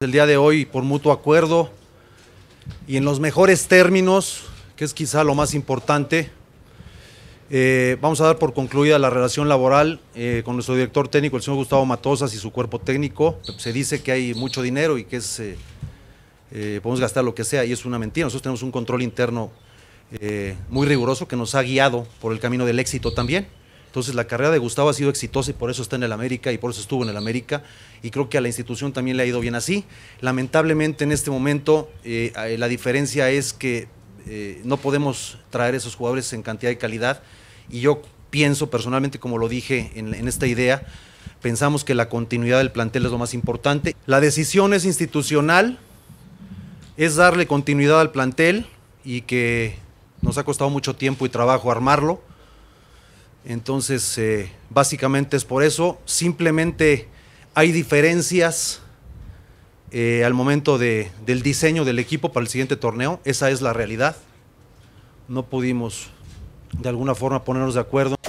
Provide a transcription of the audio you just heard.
El día de hoy, por mutuo acuerdo y en los mejores términos, que es quizá lo más importante, eh, vamos a dar por concluida la relación laboral eh, con nuestro director técnico, el señor Gustavo Matosas y su cuerpo técnico. Se dice que hay mucho dinero y que es, eh, podemos gastar lo que sea y es una mentira. Nosotros tenemos un control interno muy riguroso que nos ha guiado por el camino del éxito también. Entonces la carrera de Gustavo ha sido exitosa y por eso está en el América y por eso estuvo en el América y creo que a la institución también le ha ido bien así. Lamentablemente en este momento eh, eh, la diferencia es que eh, no podemos traer esos jugadores en cantidad y calidad y yo pienso personalmente, como lo dije en esta idea, pensamos que la continuidad del plantel es lo más importante. La decisión es institucional, es darle continuidad al plantel y que nos ha costado mucho tiempo y trabajo armarlo entonces, eh, básicamente es por eso. Simplemente hay diferencias eh, al momento del diseño del equipo para el siguiente torneo. Esa es la realidad. No pudimos de alguna forma ponernos de acuerdo.